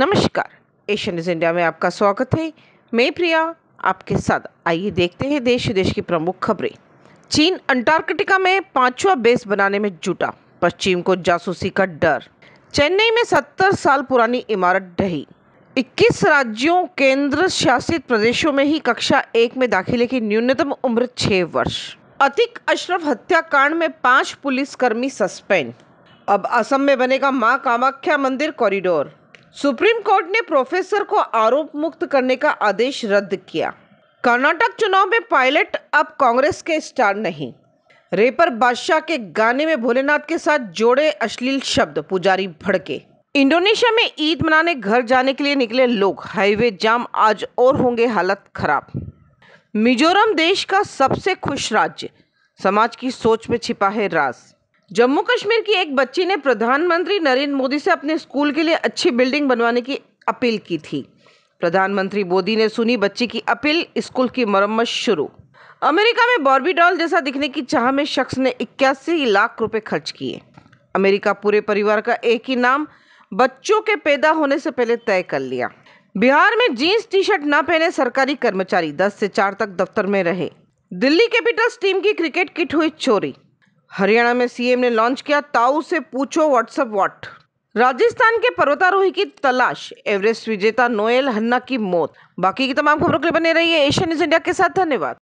नमस्कार Asian news India में आपका स्वागत है मैं प्रिया आपके साथ आइए देखते हैं देश विदेश की प्रमुख खबरें चीन अंटार्कटिका में पांचवा बेस बनाने में जुटा पश्चिम को जासूसी का डर चेन्नई में 70 साल पुरानी इमारत ढही 21 राज्यों केंद्र शासित प्रदेशों में ही कक्षा एक में दाखिले की न्यूनतम उम्र छह वर्ष अतिक अशरफ हत्याकांड में पांच पुलिसकर्मी सस्पेंड अब असम में बनेगा मां कामाख्या मंदिर कॉरिडोर सुप्रीम कोर्ट ने प्रोफेसर को आरोप मुक्त करने का आदेश रद्द किया कर्नाटक चुनाव में पायलट अब कांग्रेस के स्टार नहीं रेपर बादशाह के गाने में भोलेनाथ के साथ जोड़े अश्लील शब्द पुजारी भड़के इंडोनेशिया में ईद मनाने घर जाने के लिए निकले लोग हाईवे जाम आज और होंगे हालत खराब मिजोरम देश का सबसे खुश राज्य समाज की सोच में छिपा है राज जम्मू कश्मीर की एक बच्ची ने प्रधानमंत्री नरेंद्र मोदी से अपने स्कूल के लिए अच्छी बिल्डिंग बनवाने की अपील की थी प्रधानमंत्री मोदी ने सुनी बच्ची की अपील स्कूल की मरम्मत शुरू अमेरिका में बॉर्बी डॉल जैसा दिखने की चाह में शख्स ने इक्यासी लाख रुपए खर्च किए अमेरिका पूरे परिवार का एक ही नाम बच्चों के पैदा होने से पहले तय कर लिया बिहार में जीन्स टी शर्ट न पहने सरकारी कर्मचारी दस से चार तक दफ्तर में रहे दिल्ली कैपिटल्स टीम की क्रिकेट किट हुई चोरी हरियाणा में सीएम ने लॉन्च किया ताऊ से पूछो व्हाट्सअप व्हाट राजस्थान के पर्वतारोही की तलाश एवरेस्ट विजेता नोएल हन्ना की मौत बाकी की तमाम खबरों के लिए बने रहिए एशियन न्यूज इंडिया के साथ धन्यवाद